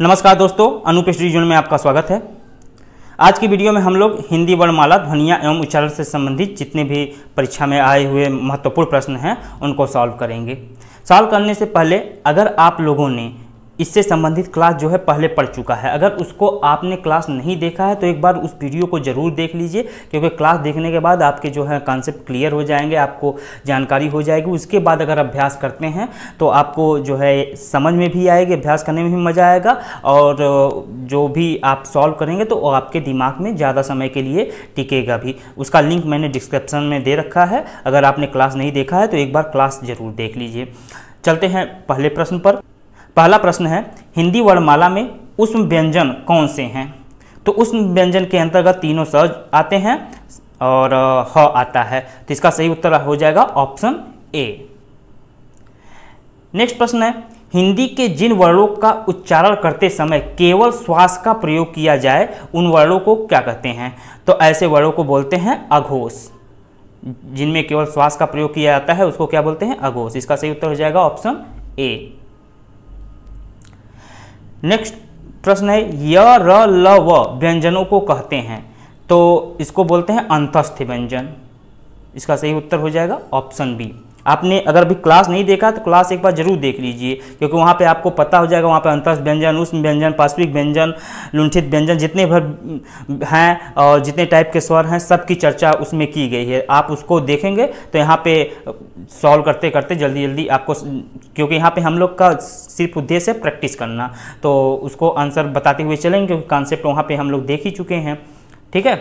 नमस्कार दोस्तों अनुपेश रिजन में आपका स्वागत है आज की वीडियो में हम लोग हिंदी वर्णमाला ध्वनिया एवं उच्चारण से संबंधित जितने भी परीक्षा में आए हुए महत्वपूर्ण प्रश्न हैं उनको सॉल्व करेंगे सॉल्व करने से पहले अगर आप लोगों ने इससे संबंधित क्लास जो है पहले पढ़ चुका है अगर उसको आपने क्लास नहीं देखा है तो एक बार उस वीडियो को ज़रूर देख लीजिए क्योंकि क्लास देखने के बाद आपके जो है कॉन्सेप्ट क्लियर हो जाएंगे आपको जानकारी हो जाएगी उसके बाद अगर अभ्यास करते हैं तो आपको जो है समझ में भी आएगी अभ्यास करने में भी मज़ा आएगा और जो भी आप सॉल्व करेंगे तो आपके दिमाग में ज़्यादा समय के लिए टिकेगा भी उसका लिंक मैंने डिस्क्रिप्सन में दे रखा है अगर आपने क्लास नहीं देखा है तो एक बार क्लास ज़रूर देख लीजिए चलते हैं पहले प्रश्न पर पहला प्रश्न है हिंदी वर्णमाला में उष्म व्यंजन कौन से हैं तो उष्म व्यंजन के अंतर्गत तीनों स आते हैं और ह आता है तो इसका सही उत्तर हो जाएगा ऑप्शन ए नेक्स्ट प्रश्न है हिंदी के जिन वर्णों का उच्चारण करते समय केवल श्वास का प्रयोग किया जाए उन वर्णों को क्या कहते हैं तो ऐसे वर्णों को बोलते हैं अघोष जिनमें केवल श्वास का प्रयोग किया जाता है उसको क्या बोलते हैं अघोष इसका सही उत्तर हो जाएगा ऑप्शन ए नेक्स्ट प्रश्न है य र ल व व्यंजनों को कहते हैं तो इसको बोलते हैं अंतस्थ व्यंजन इसका सही उत्तर हो जाएगा ऑप्शन बी आपने अगर अभी क्लास नहीं देखा तो क्लास एक बार जरूर देख लीजिए क्योंकि वहाँ पे आपको पता हो जाएगा वहाँ पे अंतरस्थ व्यंजन उष्ण व्यंजन पाश्विक व्यंजन लुंठित व्यंजन जितने भर हैं और जितने टाइप के स्वर हैं सबकी चर्चा उसमें की गई है आप उसको देखेंगे तो यहाँ पे सॉल्व करते करते जल्दी जल्दी आपको क्योंकि यहाँ पर हम लोग का सिर्फ उद्देश्य है प्रैक्टिस करना तो उसको आंसर बताते हुए चलेंगे क्योंकि कॉन्सेप्ट वहाँ पर हम लोग देख ही चुके हैं ठीक है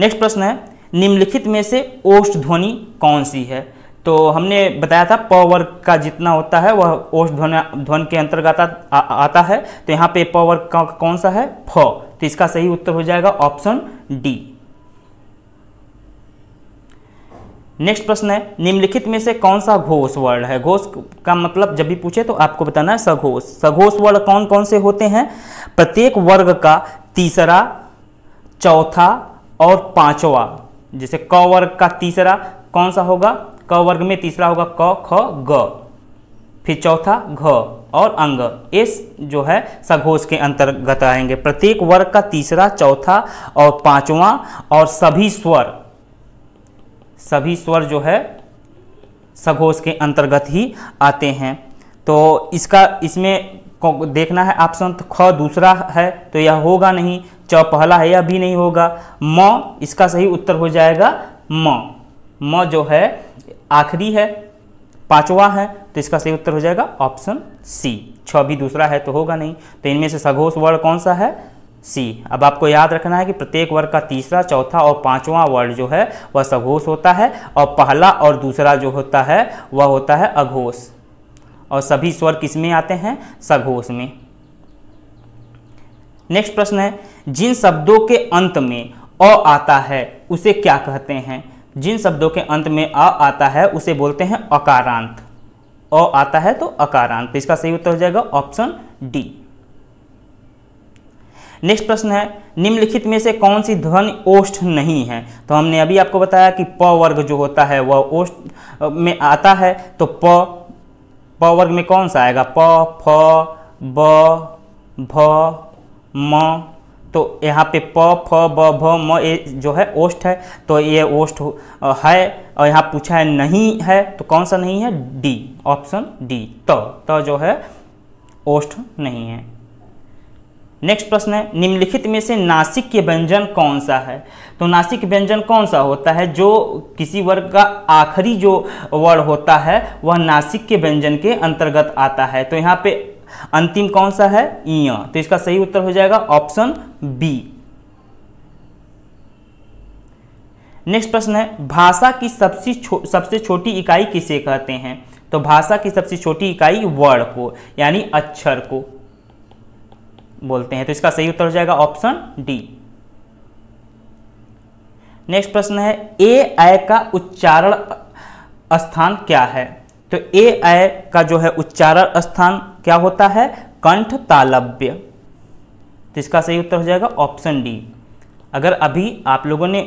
नेक्स्ट प्रश्न है निम्नलिखित में से ओष्ठ ध्वनि कौन सी है तो हमने बताया था प वर्ग का जितना होता है वह ओष्ठ ध्वनि ध्वन के अंतर्गत आता है तो यहाँ पे प वर्ग का कौन सा है फ तो इसका सही उत्तर हो जाएगा ऑप्शन डी नेक्स्ट प्रश्न है निम्नलिखित में से कौन सा घोष वर्ड है घोष का मतलब जब भी पूछे तो आपको बताना है सघोष सघोष वर्ड कौन कौन से होते हैं प्रत्येक वर्ग का तीसरा चौथा और पांचवा जैसे क वर्ग का तीसरा कौन सा होगा क वर्ग में तीसरा होगा क ख ग फिर चौथा घ और अंग इस जो है सघोष के अंतर्गत आएंगे प्रत्येक वर्ग का तीसरा चौथा और पांचवा और सभी स्वर सभी स्वर जो है सघोष के अंतर्गत ही आते हैं तो इसका इसमें देखना है ऑप्शन तो ख दूसरा है तो यह होगा नहीं च पहला है या भी नहीं होगा म इसका सही उत्तर हो जाएगा म म जो है आखिरी है पांचवा है तो इसका सही उत्तर हो जाएगा ऑप्शन सी छ भी दूसरा है तो होगा नहीं तो इनमें से सघोष वर्ड कौन सा है सी अब आपको याद रखना है कि प्रत्येक वर्ग का तीसरा चौथा और पांचवा वर्ड जो है वह सघोष होता है और पहला और दूसरा जो होता है वह होता है अघोष और सभी स्वर किस में आते हैं सघोष में नेक्स्ट प्रश्न है जिन शब्दों के अंत में अ आता है उसे क्या कहते हैं जिन शब्दों के अंत में अ आता है उसे बोलते हैं अकारांत अ आता है तो अकारांत तो इसका सही उत्तर हो जाएगा ऑप्शन डी नेक्स्ट प्रश्न है निम्नलिखित में से कौन सी ध्वनि ओष्ठ नहीं है तो हमने अभी आपको बताया कि प वर्ग जो होता है वह ओष्ठ में आता है तो प प वर्ग में कौन सा आएगा प फ ब भ म तो यहाँ पे प फ ब भ म ये जो है ओष्ठ है तो ये ओष्ठ है और यहाँ पूछा है नहीं है तो कौन सा नहीं है डी ऑप्शन डी त त जो है ओष्ठ नहीं है नेक्स्ट प्रश्न है निम्नलिखित में से नासिक के व्यंजन कौन सा है तो नासिक व्यंजन कौन सा होता है जो किसी वर्ग का आखिरी जो वर्ड होता है वह नासिक के व्यंजन के अंतर्गत आता है तो यहाँ पे अंतिम कौन सा है इया तो इसका सही उत्तर हो जाएगा ऑप्शन बी नेक्स्ट प्रश्न है भाषा की सबसे छो, सबसे छोटी इकाई किसे कहते हैं तो भाषा की सबसे छोटी इकाई वर्ड को यानी अक्षर को बोलते हैं तो इसका सही उत्तर हो जाएगा ऑप्शन डी नेक्स्ट प्रश्न है ए आय का उच्चारण स्थान क्या है तो ए आय का जो है उच्चारण स्थान क्या होता है कंठ तालव्य तो इसका सही उत्तर हो जाएगा ऑप्शन डी अगर अभी आप लोगों ने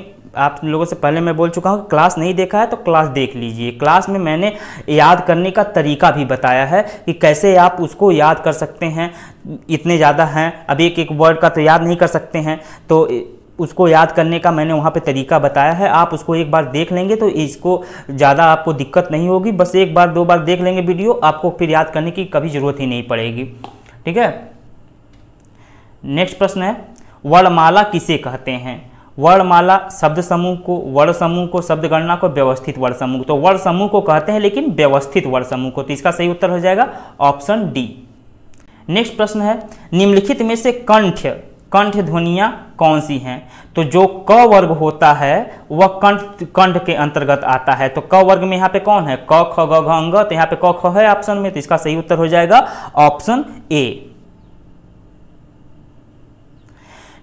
आप लोगों से पहले मैं बोल चुका हूँ क्लास नहीं देखा है तो क्लास देख लीजिए क्लास में मैंने याद करने का तरीका भी बताया है कि कैसे आप उसको याद कर सकते हैं इतने ज़्यादा हैं अभी एक एक वर्ड का तो याद नहीं कर सकते हैं तो उसको याद करने का मैंने वहाँ पे तरीका बताया है आप उसको एक बार देख लेंगे तो इसको ज़्यादा आपको दिक्कत नहीं होगी बस एक बार दो बार देख लेंगे वीडियो आपको फिर याद करने की कभी ज़रूरत ही नहीं पड़ेगी ठीक है नेक्स्ट प्रश्न है वर्णमाला किसे कहते हैं वर्णमाला शब्द समूह को वर्ण समूह को शब्द गणना को व्यवस्थित वर्ण समूह तो वर्ण समूह को कहते हैं लेकिन व्यवस्थित वर्ण समूह को तो इसका सही उत्तर हो जाएगा ऑप्शन डी नेक्स्ट प्रश्न है निम्नलिखित में से कंठ कंठ ध्वनियाँ कौन सी हैं तो जो क वर्ग होता है वह कंठ कंठ के अंतर्गत आता है तो क वर्ग में यहाँ पे कौन है क ख ग घ अंग तो यहाँ पे क ख है ऑप्शन में तो इसका सही उत्तर हो जाएगा ऑप्शन ए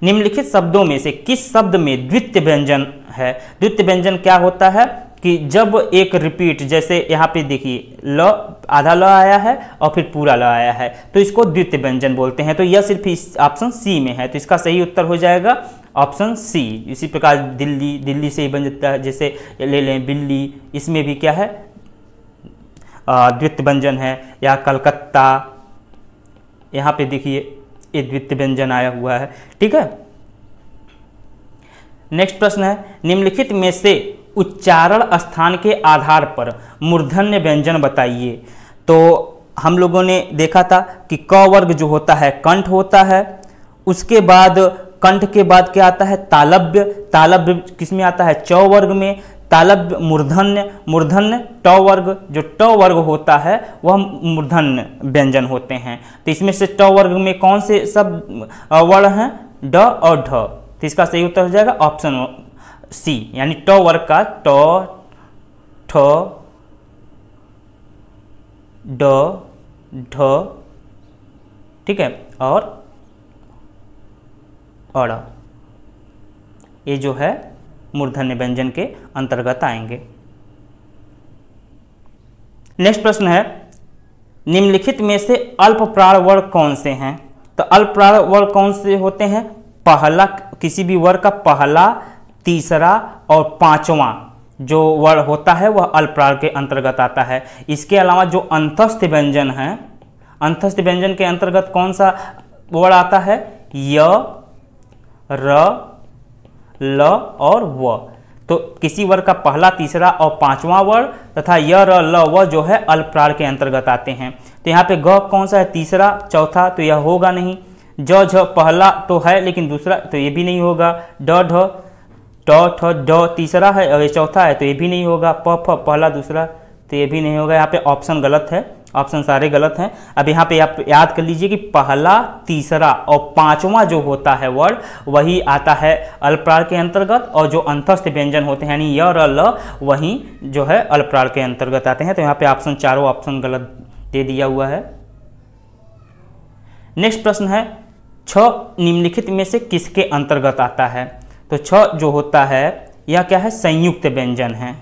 निम्नलिखित शब्दों में से किस शब्द में द्वितीय व्यंजन है द्वितीय व्यंजन क्या होता है कि जब एक रिपीट जैसे यहाँ पे देखिए ल आधा ल आया है और फिर पूरा ल आया है तो इसको द्वितीय व्यंजन बोलते हैं तो यह सिर्फ इस ऑप्शन सी में है तो इसका सही उत्तर हो जाएगा ऑप्शन सी इसी प्रकार दिल्ली दिल्ली से ही बन जाता है जैसे ले लें बिल्ली इसमें भी क्या है द्वित व्यंजन है या कलकत्ता यहाँ पे देखिए ये द्वित व्यंजन आया हुआ है ठीक है नेक्स्ट प्रश्न है निम्नलिखित में से उच्चारण स्थान के आधार पर मूर्धन्य व्यंजन बताइए तो हम लोगों ने देखा था कि क वर्ग जो होता है कंठ होता है उसके बाद कंठ के बाद क्या आता है तालब्य तालव्य किस में आता है च वर्ग में तालव्य मूर्धन्य मूर्धन्य ट वर्ग जो ट वर्ग होता है वह मूर्धन्य व्यंजन होते हैं तो इसमें से ट वर्ग में कौन से सब वर्ण हैं ड और ढ तो इसका सही उत्तर हो जाएगा ऑप्शन सी यानी ट वर्ग का ट ठ ड ढ ठीक है और अड़ ये जो है मूर्धन्य व्यंजन के अंतर्गत आएंगे नेक्स्ट प्रश्न है निम्नलिखित में से अल्प प्राण वर्ग कौन से हैं तो अल्प प्राण वर्ग कौन से होते हैं पहला किसी भी वर्ग का पहला तीसरा और पांचवा जो वर्ण होता है वह अल्पप्राण के अंतर्गत आता है इसके अलावा जो अंतस्थ व्यंजन है अंतस्थ व्यंजन के अंतर्गत कौन सा वर्ण आता है य र ल और व तो किसी वर्ग का पहला तीसरा और पांचवा वर्ण तथा य र ल व जो है अल्पप्राण के अंतर्गत आते हैं तो यहाँ पे ग कौन सा है तीसरा चौथा तो यह होगा नहीं ज झ पहला तो है लेकिन दूसरा तो ये भी नहीं होगा ड ढ ट ठ ड तीसरा है और ये चौथा है तो ये भी नहीं होगा प फ पहला दूसरा तो ये भी नहीं होगा यहाँ पे ऑप्शन गलत है ऑप्शन सारे गलत हैं अब यहाँ पे आप याद कर लीजिए कि पहला तीसरा और पांचवा जो होता है वर्ड वही आता है अल्प्रार के अंतर्गत और जो अंतस्थ व्यंजन होते हैं यानी य और ल वही जो है अल्प्रार के अंतर्गत आते हैं तो यहाँ पे ऑप्शन चारों ऑप्शन गलत दे दिया हुआ है नेक्स्ट प्रश्न है छ निम्नलिखित में से किसके अंतर्गत आता है तो छ जो होता है यह क्या है संयुक्त व्यंजन है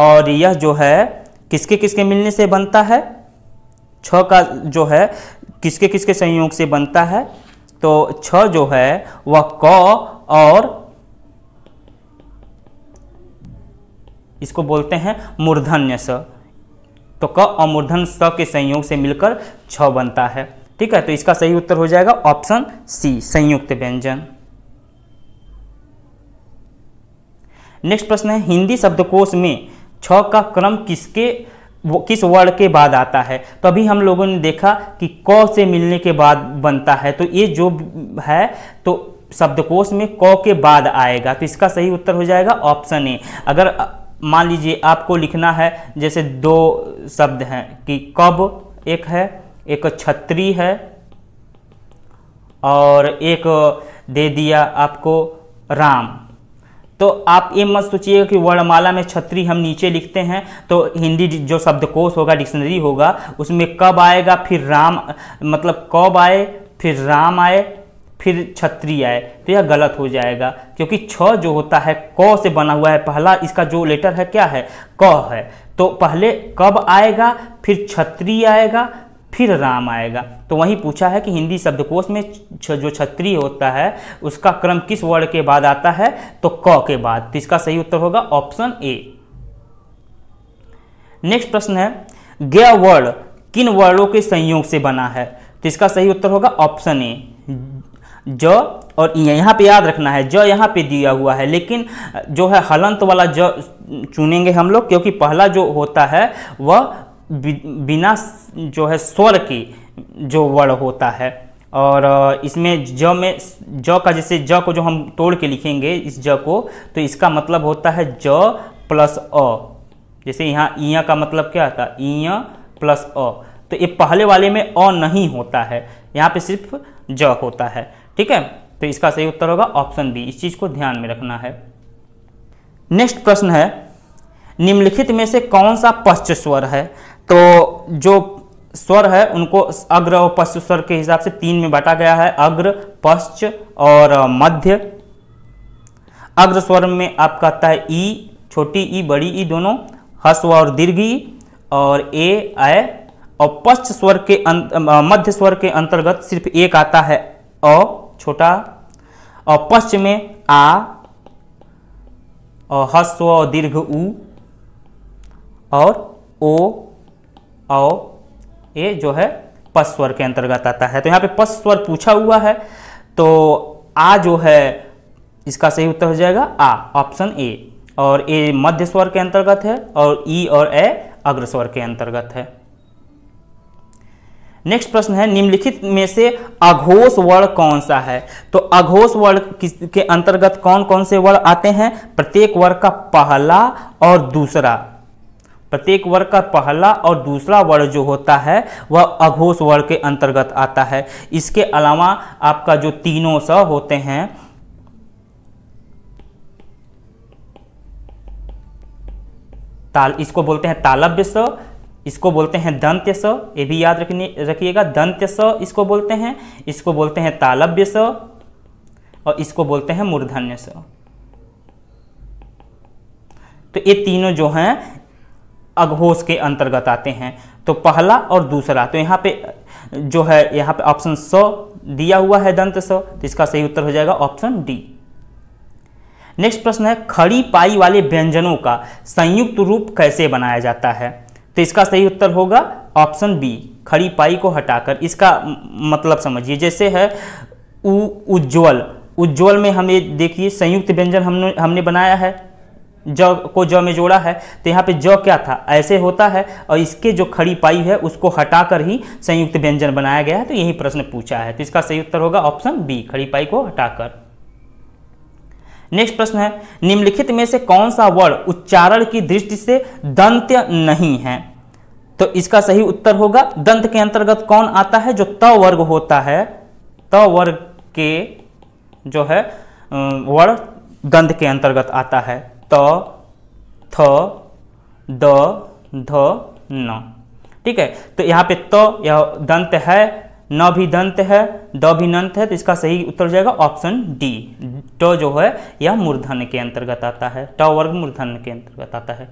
और यह जो है किसके किसके मिलने से बनता है छ का जो है किसके किसके संयोग से बनता है तो छ जो है वह क और इसको बोलते हैं मूर्धन्य स तो क और मूर्धन स के संयोग से मिलकर छ बनता है ठीक है तो इसका सही उत्तर हो जाएगा ऑप्शन सी संयुक्त व्यंजन नेक्स्ट प्रश्न है हिंदी शब्दकोश में छ का क्रम किसके वो किस वर्ड के बाद आता है तो अभी हम लोगों ने देखा कि क से मिलने के बाद बनता है तो ये जो है तो शब्दकोश में क के बाद आएगा तो इसका सही उत्तर हो जाएगा ऑप्शन ए अगर मान लीजिए आपको लिखना है जैसे दो शब्द हैं कि कब एक है एक छत्री है और एक दे दिया आपको राम तो आप ये मत सोचिएगा कि वर्णमाला में छत्री हम नीचे लिखते हैं तो हिंदी जो शब्दकोश होगा डिक्शनरी होगा उसमें कब आएगा फिर राम मतलब कब आए फिर राम आए फिर छत्री आए तो यह गलत हो जाएगा क्योंकि छ जो होता है क से बना हुआ है पहला इसका जो लेटर है क्या है क है तो पहले कब आएगा फिर छत्री आएगा फिर राम आएगा तो वहीं पूछा है कि हिंदी शब्दकोश में जो छत्री होता है उसका क्रम किस वर्ड के बाद आता है तो क के बाद तो इसका सही उत्तर होगा ऑप्शन ए नेक्स्ट प्रश्न है गया वर्ड किन वर्डों के संयोग से बना है तो इसका सही उत्तर होगा ऑप्शन ए ज और यहाँ पे याद रखना है ज यहाँ पे दिया हुआ है लेकिन जो है हलंत वाला ज चुनेंगे हम लोग क्योंकि पहला जो होता है वह बिना जो है स्वर के जो वर्ण होता है और इसमें ज में ज का जैसे ज को जो हम तोड़ के लिखेंगे इस ज को तो इसका मतलब होता है ज प्लस अ जैसे यहाँ इ का मतलब क्या होता है इया प्लस अ तो ये पहले वाले में अ नहीं होता है यहाँ पे सिर्फ ज होता है ठीक है तो इसका सही उत्तर होगा ऑप्शन बी इस चीज़ को ध्यान में रखना है नेक्स्ट प्रश्न है निम्नलिखित में से कौन सा पश्च स्वर है तो जो स्वर है उनको अग्र और पश्च स्वर के हिसाब से तीन में बांटा गया है अग्र पश्च और मध्य अग्र स्वर में आपका आता है ई छोटी ई बड़ी ई दोनों हस्व और दीर्घ ई और ए आय और पश्च स्वर के मध्य स्वर के अंतर्गत सिर्फ एक आता है अ छोटा और पश्च में आ और हस्व और दीर्घ ऊ और ओ और ये जो है पस स्वर के अंतर्गत आता है तो यहाँ पे पस स्वर पूछा हुआ है तो आ जो है इसका सही उत्तर हो जाएगा आ ऑप्शन ए और ए मध्य स्वर के अंतर्गत है और ई और ए अग्रस्वर के अंतर्गत है नेक्स्ट प्रश्न है निम्नलिखित में से अघोष वर्ण कौन सा है तो अघोष वर्ण के अंतर्गत कौन कौन से वर्ण आते हैं प्रत्येक वर्ग का पहला और दूसरा प्रत्येक वर्ग का पहला और दूसरा वर्ग जो होता है वह अघोष वर्ग के अंतर्गत आता है इसके अलावा आपका जो तीनों स होते हैं ताल इसको बोलते हैं तालव्य स इसको बोलते हैं दंत्य स ये भी याद रखने रखिएगा दंत्य स इसको बोलते हैं इसको बोलते हैं तालव्य स और इसको बोलते हैं मूर्धन्य स तो ये तीनों जो हैं अघोष के अंतर्गत आते हैं तो पहला और दूसरा तो यहाँ पे जो है यहाँ पे ऑप्शन स दिया हुआ है दंत स तो इसका सही उत्तर हो जाएगा ऑप्शन डी नेक्स्ट प्रश्न है खड़ी पाई वाले व्यंजनों का संयुक्त रूप कैसे बनाया जाता है तो इसका सही उत्तर होगा ऑप्शन बी खड़ी पाई को हटाकर इसका मतलब समझिए जैसे है उज्ज्वल उज्ज्वल में हमें देखिए संयुक्त व्यंजन हमने हमने बनाया है ज को ज में जोड़ा है तो यहाँ पे ज क्या था ऐसे होता है और इसके जो खड़ी पाई है उसको हटाकर ही संयुक्त व्यंजन बनाया गया है तो यही प्रश्न पूछा है तो इसका सही उत्तर होगा ऑप्शन बी खड़ी पाई को हटाकर नेक्स्ट प्रश्न है निम्नलिखित में से कौन सा वर्ड उच्चारण की दृष्टि से दंत नहीं है तो इसका सही उत्तर होगा दंत के अंतर्गत कौन आता है जो त वर्ग होता है त वर्ग के जो है वर्ड दंत के अंतर्गत आता है त थ द ध न ठीक है तो यहाँ पे त यह दंत है न भी दंत है द भी नंत है तो इसका सही उत्तर हो जाएगा ऑप्शन डी ट जो है यह मूर्धन के अंतर्गत आता है ट वर्ग मूर्धन के अंतर्गत आता है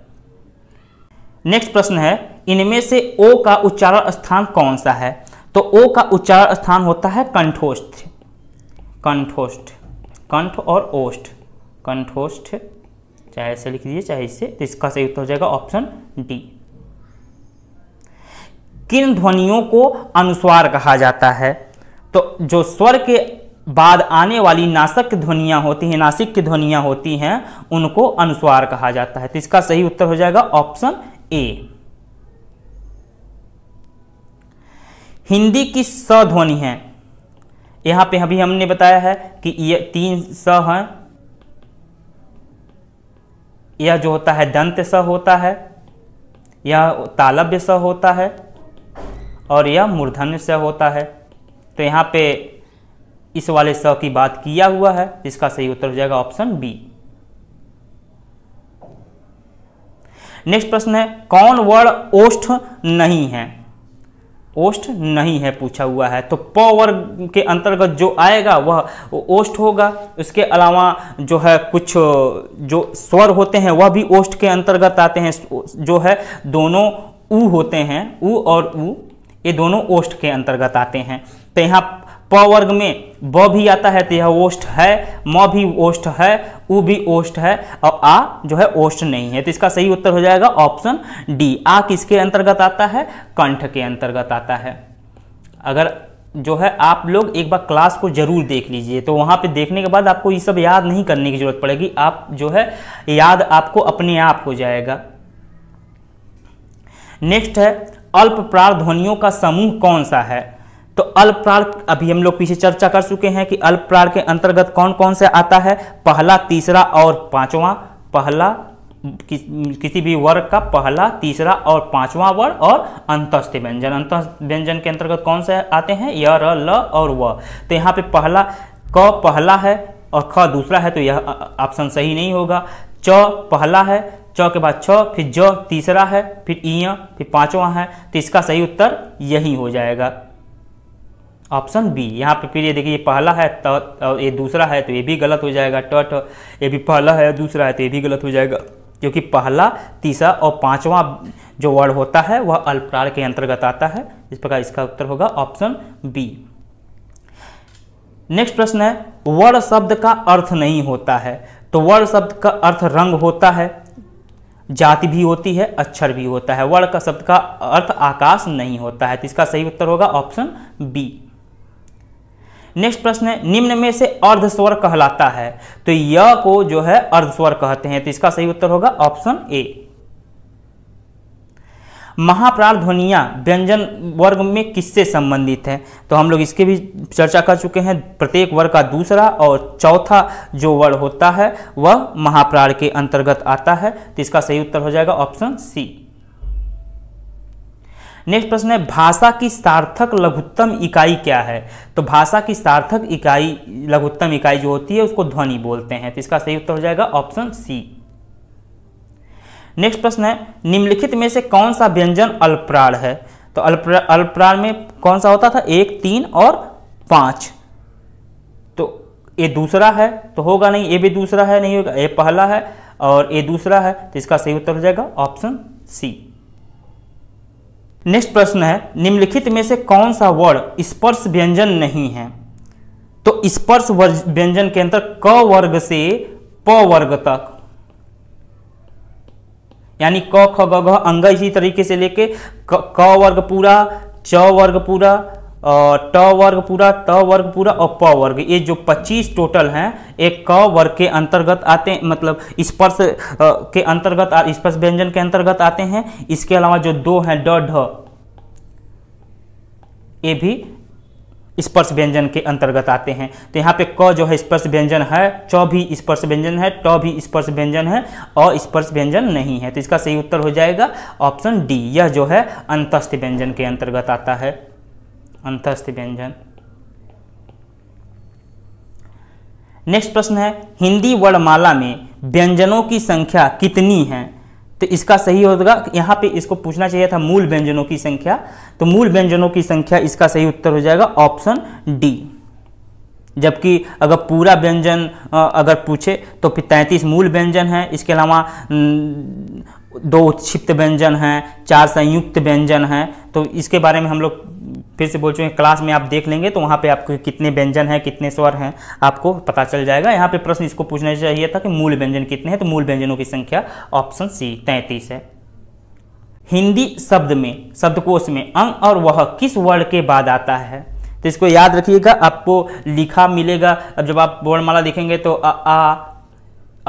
नेक्स्ट प्रश्न है इनमें से ओ का उच्चारण स्थान कौन सा है तो ओ का उच्चारण स्थान होता है कंठोष्ठ कंठोष्ठ कंठ और ओष्ठ कंठोष्ठ चाहे ऐसे लिख दीजिए चाहे इससे तो इसका सही उत्तर हो जाएगा ऑप्शन डी किन ध्वनियों को अनुस्वार कहा जाता है तो जो स्वर के बाद आने वाली नासक ध्वनियां होती हैं नासिक की ध्वनियां होती हैं उनको अनुस्वार कहा जाता है तो इसका सही उत्तर हो जाएगा ऑप्शन ए हिंदी की स ध्वनि है यहां पे अभी हमने बताया है कि ये तीन स हैं यह जो होता है दंत स होता है यह तालव्य स होता है और यह मूर्धन्य स होता है तो यहाँ पे इस वाले स की बात किया हुआ है इसका सही उत्तर हो जाएगा ऑप्शन बी नेक्स्ट प्रश्न है कौन वर्ण ओष्ठ नहीं है ओस्ट नहीं है पूछा हुआ है तो प के अंतर्गत जो आएगा वह ओस्ट होगा उसके अलावा जो है कुछ जो स्वर होते हैं वह भी ओस्ट के अंतर्गत आते हैं जो है दोनों ऊ होते हैं ऊ और ऊ ये दोनों ओस्ट के अंतर्गत आते हैं तो यहाँ प वर्ग में ब भी आता है तो यह ओष्ठ है म भी ओष्ठ है उ भी ओष्ठ है और आ जो है ओष्ट नहीं है तो इसका सही उत्तर हो जाएगा ऑप्शन डी आ किसके अंतर्गत आता है कंठ के अंतर्गत आता है अगर जो है आप लोग एक बार क्लास को जरूर देख लीजिए तो वहां पे देखने के बाद आपको ये सब याद नहीं करने की ज़रूरत पड़ेगी आप जो है याद आपको अपने आप हो जाएगा नेक्स्ट है अल्प प्रार ध्वनियों का समूह कौन सा है तो अल्पप्राण अभी हम लोग पीछे चर्चा कर चुके हैं कि अल्पप्राण के अंतर्गत कौन कौन से आता है पहला तीसरा और पांचवा पहला कि, किसी भी वर्ग का पहला तीसरा और पांचवा वर्ग और अंतस्थ व्यंजन अंतस्थ व्यंजन के अंतर्गत कौन से आते हैं य र ल और व तो यहाँ पे पहला क पहला है और ख दूसरा है तो यह ऑप्शन सही नहीं होगा च पहला है च के बाद छ फिर ज तीसरा है फिर इ फिर पांचवा है तो इसका सही उत्तर यही हो जाएगा ऑप्शन बी यहाँ पे फिर ये देखिए ये पहला है त और ये दूसरा है तो ये भी गलत हो जाएगा टट ये भी पहला है दूसरा है तो ये भी गलत हो जाएगा क्योंकि पहला तीसरा और पांचवा जो वर्ड होता है वह अल्पप्राण के अंतर्गत आता है इस प्रकार इसका उत्तर होगा ऑप्शन बी नेक्स्ट प्रश्न है वर्ण शब्द का अर्थ नहीं होता है तो वर्ण शब्द का अर्थ रंग होता है जाति भी होती है अक्षर भी होता है वर्ण का शब्द का अर्थ आकाश नहीं होता है तो इसका सही उत्तर होगा ऑप्शन बी नेक्स्ट प्रश्न है निम्न में से अर्धस्वर कहलाता है तो य को जो है अर्धस्वर कहते हैं तो इसका सही उत्तर होगा ऑप्शन ए महाप्राण ध्वनिया व्यंजन वर्ग में किससे संबंधित है तो हम लोग इसके भी चर्चा कर चुके हैं प्रत्येक वर्ग का दूसरा और चौथा जो वर्ग होता है वह महाप्राण के अंतर्गत आता है तो इसका सही उत्तर हो जाएगा ऑप्शन सी नेक्स्ट प्रश्न है भाषा की सार्थक लघुत्तम इकाई क्या है तो भाषा की सार्थक इकाई लघुत्तम इकाई जो होती है उसको ध्वनि बोलते हैं तो इसका सही उत्तर हो जाएगा ऑप्शन सी नेक्स्ट प्रश्न है निम्नलिखित में से कौन सा व्यंजन अल्पप्राण है तो अल्पप्रा में कौन सा होता था एक तीन और पांच तो ये दूसरा है तो होगा नहीं ये भी दूसरा है नहीं होगा ये पहला है और ये दूसरा है तो इसका सही उत्तर हो जाएगा ऑप्शन सी नेक्स्ट प्रश्न है निम्नलिखित में से कौन सा वर्ड स्पर्श व्यंजन नहीं है तो स्पर्श व्यंजन के अंतर क वर्ग से प वर्ग तक यानी क ख ग घ अंग इसी तरीके से लेके क वर्ग पूरा च वर्ग पूरा ट वर्ग पूरा ट वर्ग पूरा और प वर्ग ये जो 25 टोटल हैं एक क वर्ग के अंतर्गत आते हैं मतलब स्पर्श के अंतर्गत स्पर्श व्यंजन के अंतर्गत आते हैं इसके अलावा जो दो हैं ड ढ ये भी स्पर्श व्यंजन के अंतर्गत आते हैं तो यहाँ पे क जो है स्पर्श व्यंजन है च भी स्पर्श व्यंजन है ट भी स्पर्श व्यंजन है और स्पर्श व्यंजन नहीं है तो इसका सही उत्तर हो जाएगा ऑप्शन डी यह जो है अंतस्थ व्यंजन के अंतर्गत आता है अंतस्थ व्यंजन नेक्स्ट प्रश्न है हिंदी वर्णमाला में व्यंजनों की संख्या कितनी है तो इसका सही होगा यहाँ पे इसको पूछना चाहिए था मूल व्यंजनों की संख्या तो मूल व्यंजनों की संख्या इसका सही उत्तर हो जाएगा ऑप्शन डी जबकि अगर पूरा व्यंजन अगर पूछे तो फिर तैंतीस मूल व्यंजन है इसके अलावा दो क्षिप्त व्यंजन हैं चार संयुक्त व्यंजन हैं तो इसके बारे में हम लोग फिर से बोल चुके हैं क्लास में आप देख लेंगे तो वहाँ पे आपको कितने व्यंजन हैं कितने स्वर हैं आपको पता चल जाएगा यहाँ पे प्रश्न इसको पूछना चाहिए था कि मूल व्यंजन कितने हैं तो मूल व्यंजनों की संख्या ऑप्शन सी तैंतीस है हिंदी शब्द में शब्दकोश में अंग और वह किस वर्ड के बाद आता है तो इसको याद रखिएगा आपको लिखा मिलेगा अब जब आप वर्णमाला लिखेंगे तो आ, आ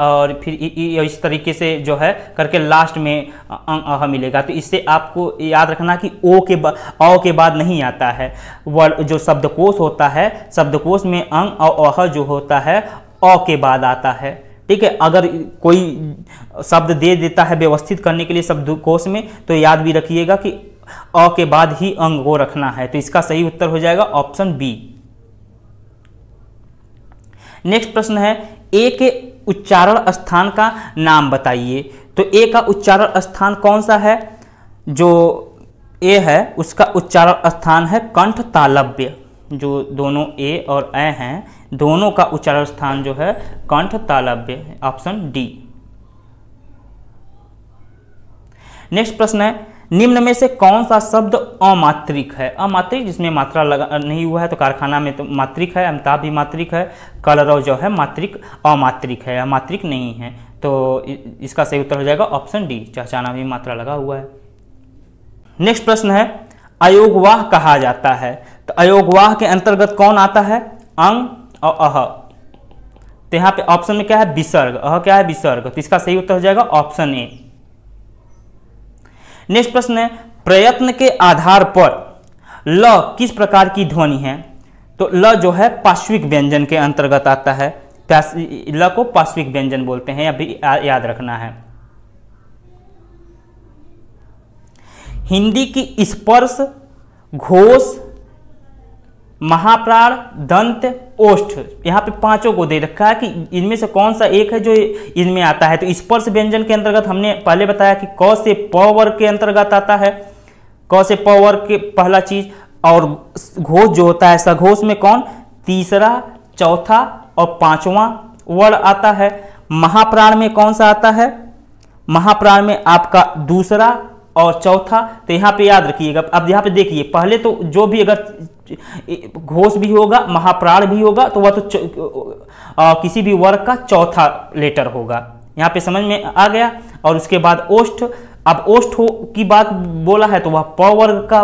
और फिर इस तरीके से जो है करके लास्ट में अह मिलेगा तो इससे आपको याद रखना कि ओ के बाद अ के बाद नहीं आता है वर्ड जो शब्दकोश होता है शब्दकोश में अंग और अह जो होता है अ के बाद आता है ठीक है अगर कोई शब्द दे देता है व्यवस्थित करने के लिए शब्दकोश में तो याद भी रखिएगा कि अ के बाद ही अंग को रखना है तो इसका सही उत्तर हो जाएगा ऑप्शन बी नेक्स्ट प्रश्न है ए के उच्चारण स्थान का नाम बताइए तो ए का उच्चारण स्थान कौन सा है जो ए है उसका उच्चारण स्थान है कंठ तालव्य जो दोनों ए और ए हैं दोनों का उच्चारण स्थान जो है कंठ तालव्य ऑप्शन डी नेक्स्ट प्रश्न है निम्न में से कौन सा शब्द अमात्रिक है अमात्रिक जिसमें मात्रा लगा नहीं हुआ है तो कारखाना में तो मात्रिक है अमिताभ भी मात्रिक है कलरव जो है मात्रिक अमात्रिक है अमात्रिक नहीं है तो इसका सही उत्तर हो जाएगा ऑप्शन डी चहचाना भी मात्रा लगा हुआ है नेक्स्ट प्रश्न है अयोगवाह कहा जाता है तो अयोगवाह के अंतर्गत कौन आता है अंग और अह तो यहाँ पे ऑप्शन में क्या है विसर्ग अह क्या है विसर्ग तो इसका सही उत्तर हो जाएगा ऑप्शन ए नेक्स्ट प्रश्न है प्रयत्न के आधार पर ल किस प्रकार की ध्वनि है तो ल जो है पाश्विक व्यंजन के अंतर्गत आता है ल को पाश्विक व्यंजन बोलते हैं अभी याद रखना है हिंदी की स्पर्श घोष महाप्राण दंत ओष्ठ यहाँ पे पांचों को दे रखा है कि इनमें से कौन सा एक है जो इनमें आता है तो स्पर्श व्यंजन के अंतर्गत हमने पहले बताया कि क से पवर के अंतर्गत आता है क से पवर के पहला चीज और घोष जो होता है सघोष में कौन तीसरा चौथा और पांचवा वर्ण आता है महाप्राण में कौन सा आता है महाप्राण में आपका दूसरा और चौथा तो यहाँ पे याद रखिएगा अब यहाँ पे देखिए पहले तो जो भी अगर घोष भी होगा महाप्राण भी होगा तो वह तो आ, किसी भी वर्ग का चौथा लेटर होगा यहाँ पे समझ में आ गया और उसके बाद ओष्ठ अब ओष्ठ हो की बात बोला है तो वह प वर्ग का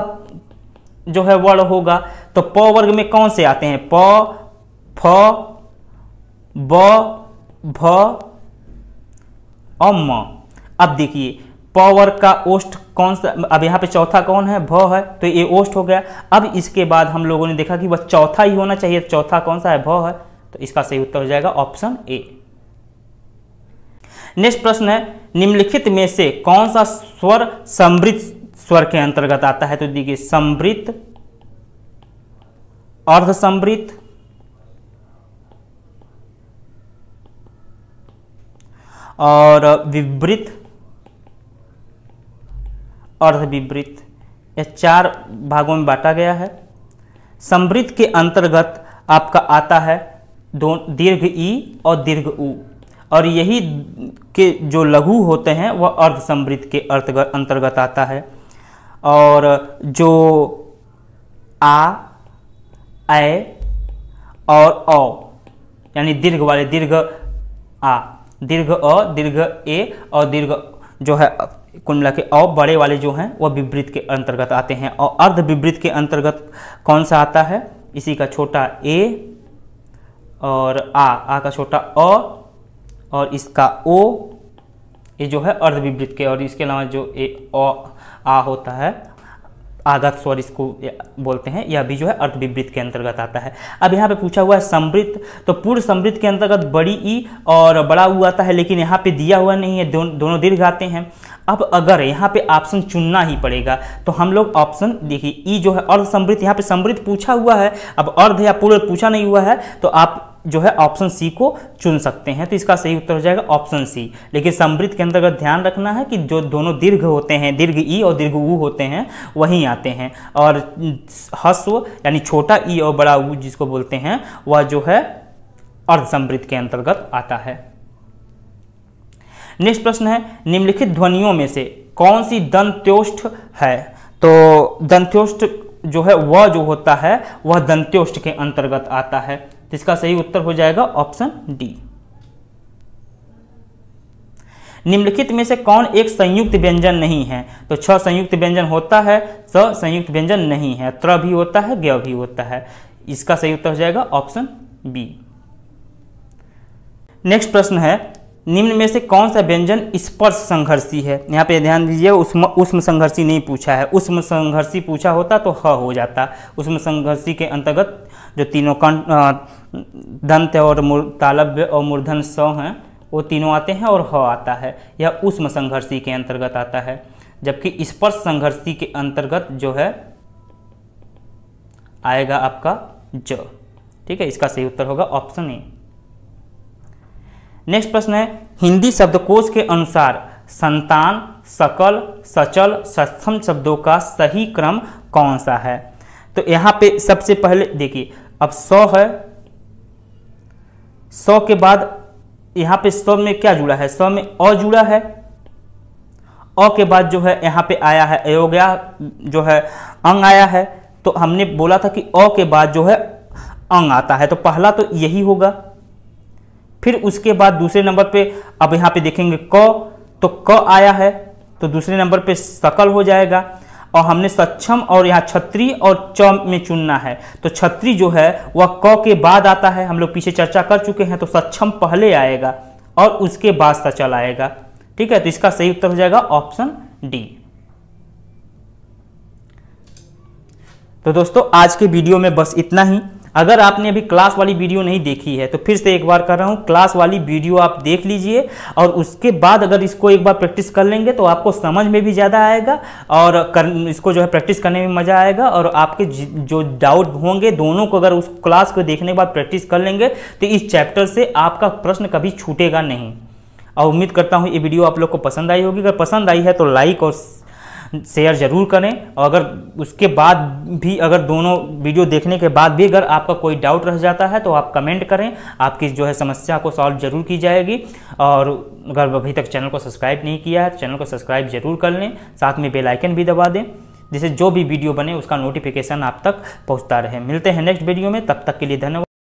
जो है वर्ण होगा तो प वर्ग में कौन से आते हैं प फ ब भ अब देखिए वर्ग का ओस्ट कौन सा अब यहाँ पे चौथा कौन है भ है तो ये ओस्ट हो गया अब इसके बाद हम लोगों ने देखा कि वह चौथा ही होना चाहिए तो चौथा कौन सा है भ है तो इसका सही उत्तर हो जाएगा ऑप्शन ए नेक्स्ट प्रश्न है निम्नलिखित में से कौन सा स्वर समृद्ध स्वर के अंतर्गत आता है तो देखिए समृद्ध अर्ध समृद्ध और विवृत अर्ध यह चार भागों में बांटा गया है समृद्ध के अंतर्गत आपका आता है दो दीर्घ ई और दीर्घ ऊ और यही के जो लघु होते हैं वह अर्ध समृद्ध के अंतर्गत आता है और जो आ ऐ और अ यानी दीर्घ वाले दीर्घ आ दीर्घ अ दीर्घ ए और दीर्घ जो है कुल मिला के और बड़े वाले जो हैं वह विवृत के अंतर्गत आते हैं और अर्ध विवृत के अंतर्गत कौन सा आता है इसी का छोटा ए और आ आ का छोटा अ और इसका ओ ये जो है अर्ध विवृत के और इसके अलावा जो ए अ आ होता है आगत स्वर इसको बोलते हैं यह भी जो है अर्ध विवृत के अंतर्गत आता है अब यहाँ पे पूछा हुआ है समृद्ध तो पूर्व समृद्ध के अंतर्गत बड़ी ई e और बड़ा ऊ आता है लेकिन यहाँ पे दिया हुआ नहीं है दो, दोनों दीर्घ आते हैं अब अगर यहाँ पे ऑप्शन चुनना ही पड़ेगा तो हम लोग ऑप्शन देखिए ई e जो है अर्ध समृद्ध यहाँ पे समृद्ध पूछा हुआ है अब अर्ध या पूर्ण पूछा नहीं हुआ है तो आप जो है ऑप्शन सी को चुन सकते हैं तो इसका सही उत्तर हो जाएगा ऑप्शन सी लेकिन समृद्ध के अंतर्गत ध्यान रखना है कि जो दोनों दीर्घ होते हैं दीर्घ ई e और दीर्घ ऊ होते हैं वहीं आते हैं और हस्व यानी छोटा ई e और बड़ा ऊ जिसको बोलते हैं वह जो है अर्ध समृद्ध के अंतर्गत आता है नेक्स्ट प्रश्न है निम्नलिखित ध्वनियों में से कौन सी दंत्योष्ठ है तो दंत्योष्ठ जो है वह जो होता है वह दंत्योष्ठ के अंतर्गत आता है इसका सही उत्तर हो जाएगा ऑप्शन डी निम्नलिखित में से कौन एक संयुक्त व्यंजन नहीं है तो छ संयुक्त व्यंजन होता है स संयुक्त व्यंजन नहीं है त्र भी होता है ग्य भी होता है इसका सही उत्तर हो जाएगा ऑप्शन बी नेक्स्ट प्रश्न है निम्न में से कौन सा व्यंजन स्पर्श संघर्षी है यहाँ पे ध्यान दीजिए उष्म उष्म संघर्षी नहीं पूछा है उष्म संघर्षी पूछा होता तो ह हो जाता उष्म संघर्षी के अंतर्गत जो तीनों कण दंत और तालव्य और मूर्धन सौ हैं वो तीनों आते हैं और ह आता है यह उष्म संघर्षी के अंतर्गत आता है जबकि स्पर्श संघर्षी के अंतर्गत जो है आएगा आपका ज ठीक है इसका सही उत्तर होगा ऑप्शन ए नेक्स्ट प्रश्न है हिंदी शब्दकोश के अनुसार संतान सकल सचल सक्षम शब्दों का सही क्रम कौन सा है तो यहाँ पे सबसे पहले देखिए अब सौ है सौ के बाद यहाँ पे सौ में क्या जुड़ा है सौ में अ जुड़ा है अ के बाद जो है यहाँ पे आया है अयोग्या जो है अंग आया है तो हमने बोला था कि अ के बाद जो है अंग आता है तो पहला तो यही होगा फिर उसके बाद दूसरे नंबर पे अब यहाँ पे देखेंगे क तो क आया है तो दूसरे नंबर पे सकल हो जाएगा और हमने सक्षम और यहाँ छत्री और च में चुनना है तो छत्री जो है वह क के बाद आता है हम लोग पीछे चर्चा कर चुके हैं तो सक्षम पहले आएगा और उसके बाद सचल आएगा ठीक है तो इसका सही उत्तर हो जाएगा ऑप्शन डी तो दोस्तों आज के वीडियो में बस इतना ही अगर आपने अभी क्लास वाली वीडियो नहीं देखी है तो फिर से एक बार कर रहा हूँ क्लास वाली वीडियो आप देख लीजिए और उसके बाद अगर इसको एक बार प्रैक्टिस कर लेंगे तो आपको समझ में भी ज़्यादा आएगा और कर, इसको जो है प्रैक्टिस करने में मज़ा आएगा और आपके जो डाउट होंगे दोनों को अगर उस क्लास को देखने के बाद प्रैक्टिस कर लेंगे तो इस चैप्टर से आपका प्रश्न कभी छूटेगा नहीं और उम्मीद करता हूँ ये वीडियो आप लोग को पसंद आई होगी अगर पसंद आई है तो लाइक और शेयर ज़रूर करें और अगर उसके बाद भी अगर दोनों वीडियो देखने के बाद भी अगर आपका कोई डाउट रह जाता है तो आप कमेंट करें आपकी जो है समस्या को सॉल्व ज़रूर की जाएगी और अगर अभी तक चैनल को सब्सक्राइब नहीं किया है तो चैनल को सब्सक्राइब ज़रूर कर लें साथ में बेलाइकन भी दबा दें जिससे जो भी वीडियो बने उसका नोटिफिकेशन आप तक पहुँचता रहे मिलते हैं नेक्स्ट वीडियो में तब तक के लिए धन्यवाद